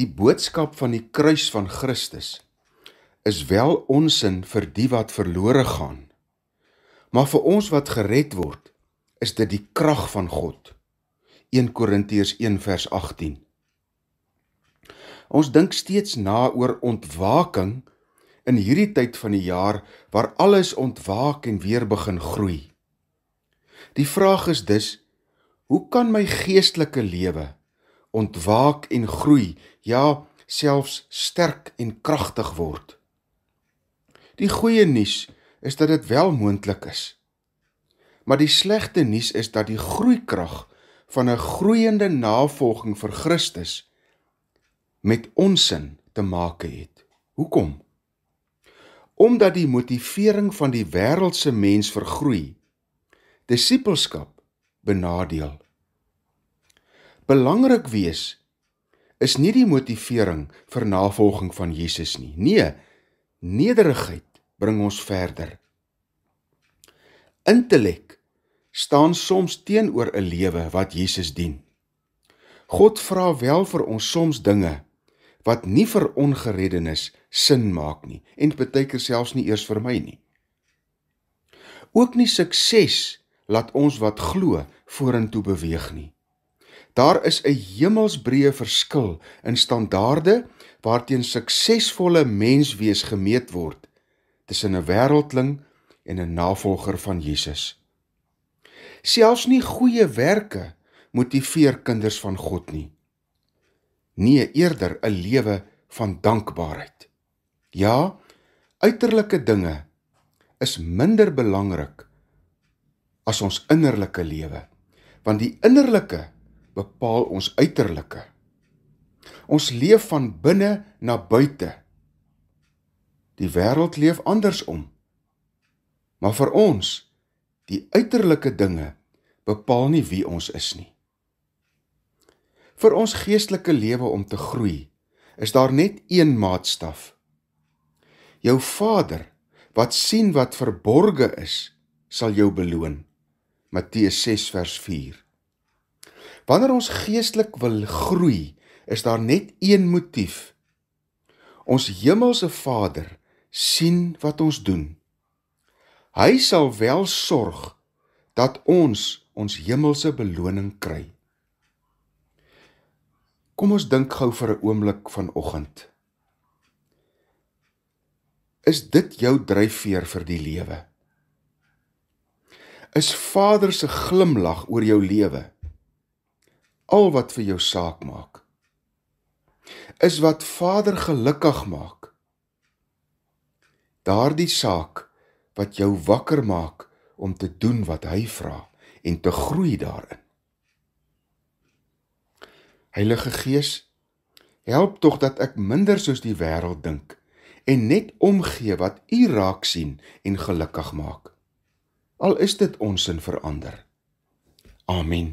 Die boodskap van die kruis van Christus is wel onsin vir die wat verlore gaan. Maar vir ons wat gered word, is dit die krag van God. 1 Korintiërs 1:18. Ons dink steeds na oor ontwaking in hierdie tyd van die jaar waar alles ontwaak en weer begin groei. Die vraag is dus, hoe kan my geestelike lewe ontwaak en groei, ja, selfs sterk en kragtig word. Die goeie nuus is dat dit wel moontlik is. Maar die slegte nuus is dat die groeikrag van 'n groeiende navolging vir Christus met onsin te make het. Hoekom? Omdat die motivering van die wêreldse mens vir groei disippelskap benadeel. Belangrik wees is nie die motivering vir navolging van Jesus nie. Nee, nederigheid bring ons verder. Intellek staan soms teenoor 'n lewe wat Jesus dien. God vra wel vir ons soms dinge wat nie vir ongereddenes sin maak nie en baie keer selfs nie eers vir my nie. Ook nie sukses laat ons wat glo vorentoe beweeg nie. Daar is 'n hemelsbreë verskil in standaarde waarteen suksesvolle menswees gemeet word tussen 'n wêreldling en 'n navolger van Jesus. Selfs nie goeie werke motiveer kinders van God nie. Nee, eerder 'n lewe van dankbaarheid. Ja, uiterlike dinge is minder belangrik as ons innerlike lewe, want die innerlike bepaal ons uiterlike. Ons leef van binne na buite. Die wêreld leef andersom. Maar vir ons, die uiterlike dinge bepaal nie wie ons is nie. Vir ons geestelike lewe om te groei, is daar net een maatstaf. Jou Vader wat sien wat verborge is, sal jou beloon. Matteus 6 vers 4. Wanneer ons geestelik wil groei, is daar net een motief. Ons hemelse Vader sien wat ons doen. Hy sal wel sorg dat ons ons hemelse beloning kry. Kom ons dink gou vir 'n oomblik vanoggend. Is dit jou dryfveer vir die lewe? Is Vader se glimlag oor jou lewe al wat vir jou saak maak. Is wat Vader gelukkig maak. Daardie saak wat jou wakker maak om te doen wat hy vra en te groei daarin. Heilige Gees, help tog dat ek minder soos die wêreld dink en net omgee wat U raak sien en gelukkig maak. Al is dit ons in verander. Amen.